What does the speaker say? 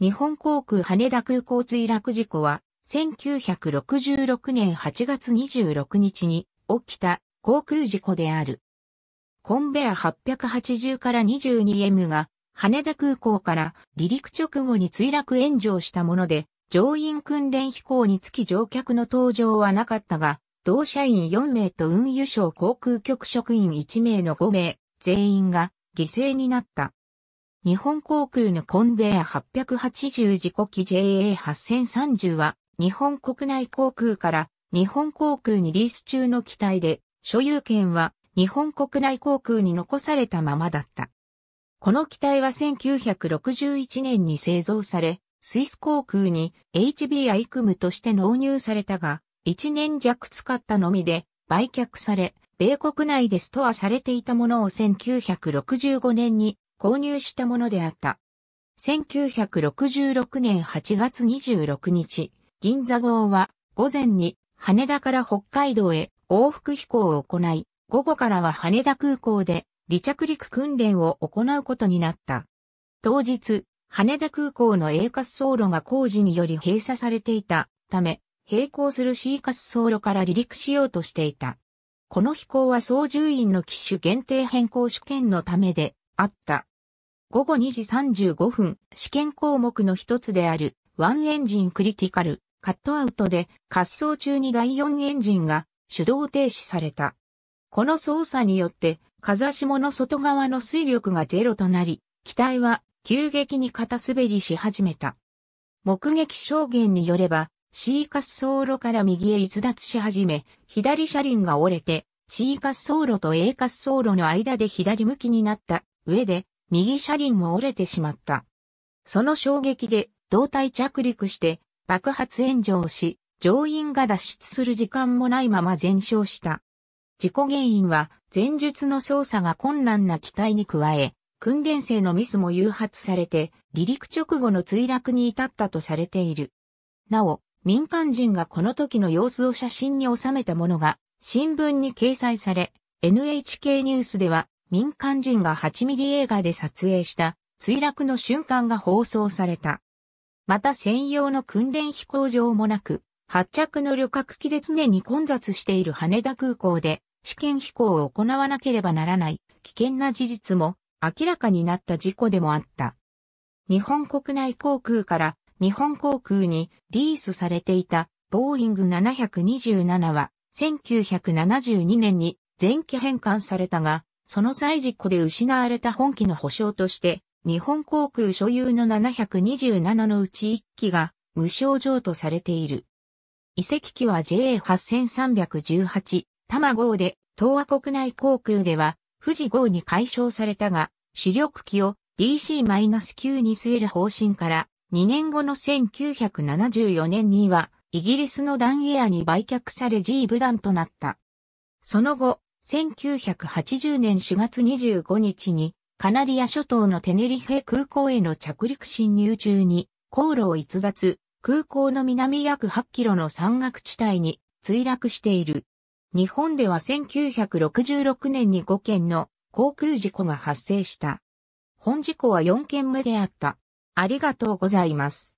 日本航空羽田空港墜落事故は、1966年8月26日に起きた航空事故である。コンベア880から 22M が羽田空港から離陸直後に墜落炎上したもので、乗員訓練飛行につき乗客の搭乗はなかったが、同社員4名と運輸省航空局職員1名の5名、全員が犠牲になった。日本航空のコンベア880事故機 JA8030 は、日本国内航空から日本航空にリース中の機体で、所有権は日本国内航空に残されたままだった。この機体は1961年に製造され、スイス航空に HB アイクムとして納入されたが、1年弱使ったのみで売却され、米国内でストアされていたものを1965年に購入したものであった。1966年8月26日、銀座号は午前に羽田から北海道へ往復飛行を行い、午後からは羽田空港で離着陸訓練を行うことになった。当日、羽田空港の A 滑走路が工事により閉鎖されていたため、並行する C 滑走路から離陸しようとしていた。この飛行は操縦員の機種限定変更試験のためであった。午後2時35分、試験項目の一つである、ワンエンジンクリティカル、カットアウトで、滑走中に第4エンジンが手動停止された。この操作によって、風下の外側の水力がゼロとなり、機体は急激に肩滑りし始めた。目撃証言によれば、C 滑走路から右へ逸脱し始め、左車輪が折れて、C 滑走路と A 滑走路の間で左向きになった上で、右車輪も折れてしまった。その衝撃で胴体着陸して爆発炎上し、乗員が脱出する時間もないまま全焼した。事故原因は前述の操作が困難な機体に加え、訓練生のミスも誘発されて、離陸直後の墜落に至ったとされている。なお、民間人がこの時の様子を写真に収めたものが、新聞に掲載され、NHK ニュースでは民間人が8ミリ映画で撮影した墜落の瞬間が放送された。また専用の訓練飛行場もなく、発着の旅客機で常に混雑している羽田空港で試験飛行を行わなければならない危険な事実も明らかになった事故でもあった。日本国内航空から日本航空にリースされていたボーイング727は1972年に前期返還されたがその際事故で失われた本機の保証として、日本航空所有の727のうち1機が無償譲渡されている。遺跡機は JA8318、玉号で、東亜国内航空では、富士号に解消されたが、主力機を DC-9 に据える方針から、2年後の1974年には、イギリスのダンエアに売却され G 部団となった。その後、1980年4月25日にカナリア諸島のテネリフェ空港への着陸侵入中に航路を逸脱、空港の南約8キロの山岳地帯に墜落している。日本では1966年に5件の航空事故が発生した。本事故は4件目であった。ありがとうございます。